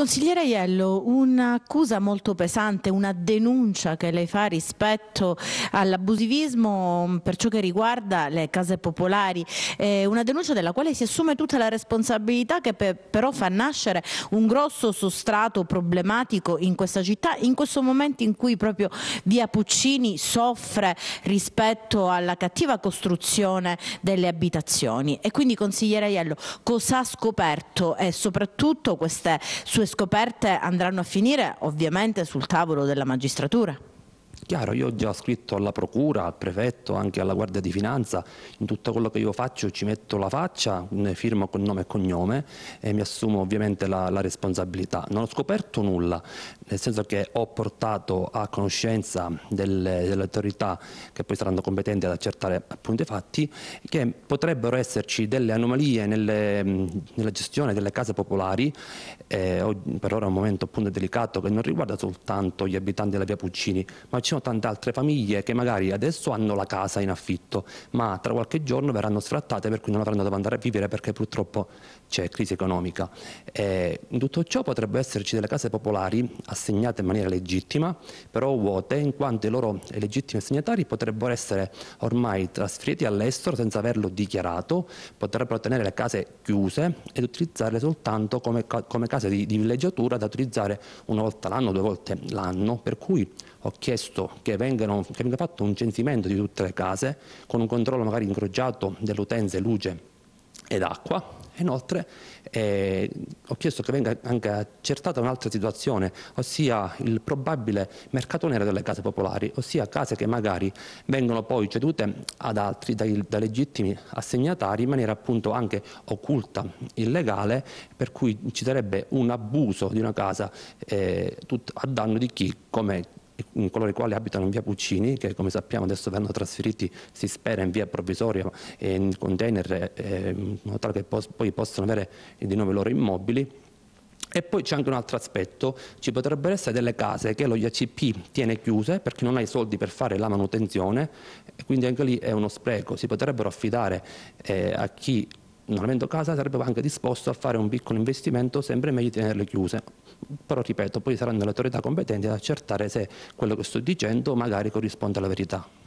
Consigliere Aiello, un'accusa molto pesante, una denuncia che lei fa rispetto all'abusivismo per ciò che riguarda le case popolari, eh, una denuncia della quale si assume tutta la responsabilità che per, però fa nascere un grosso sostrato problematico in questa città, in questo momento in cui proprio via Puccini soffre rispetto alla cattiva costruzione delle abitazioni. E quindi consigliere Aiello, cosa ha scoperto e soprattutto queste sue scoperte andranno a finire ovviamente sul tavolo della magistratura chiaro, io ho già scritto alla procura, al prefetto, anche alla Guardia di Finanza, in tutto quello che io faccio ci metto la faccia, ne firmo con nome e cognome e mi assumo ovviamente la, la responsabilità. Non ho scoperto nulla, nel senso che ho portato a conoscenza delle, delle autorità che poi saranno competenti ad accertare appunto i fatti, che potrebbero esserci delle anomalie nelle, nella gestione delle case popolari, eh, per ora è un momento appunto delicato che non riguarda soltanto gli abitanti della via Puccini, ma ci sono tante altre famiglie che magari adesso hanno la casa in affitto, ma tra qualche giorno verranno sfrattate per cui non avranno dove andare a vivere perché purtroppo c'è crisi economica. E eh, in tutto ciò potrebbero esserci delle case popolari assegnate in maniera legittima, però vuote, in quanto i loro legittimi assegnatari potrebbero essere ormai trasferiti all'estero senza averlo dichiarato, potrebbero tenere le case chiuse ed utilizzarle soltanto come, come case di, di villeggiatura da utilizzare una volta l'anno, due volte l'anno, per cui ho chiesto fatto che, vengano, che venga fatto un censimento di tutte le case con un controllo magari incrociato delle utenze luce ed acqua. Inoltre eh, ho chiesto che venga anche accertata un'altra situazione, ossia il probabile mercato nero delle case popolari, ossia case che magari vengono poi cedute ad altri, dai, da legittimi assegnatari, in maniera appunto anche occulta, illegale, per cui ci sarebbe un abuso di una casa eh, tut, a danno di chi, come coloro i quali abitano in via Puccini, che come sappiamo adesso vengono trasferiti, si spera, in via provvisoria eh, in container, eh, in modo tale che poi possano avere di nuovo i loro immobili. E poi c'è anche un altro aspetto, ci potrebbero essere delle case che lo IACP tiene chiuse perché non ha i soldi per fare la manutenzione, quindi anche lì è uno spreco, si potrebbero affidare eh, a chi non avendo casa sarebbe anche disposto a fare un piccolo investimento, sempre meglio tenerle chiuse. Però ripeto, poi saranno le autorità competenti ad accertare se quello che sto dicendo magari corrisponde alla verità.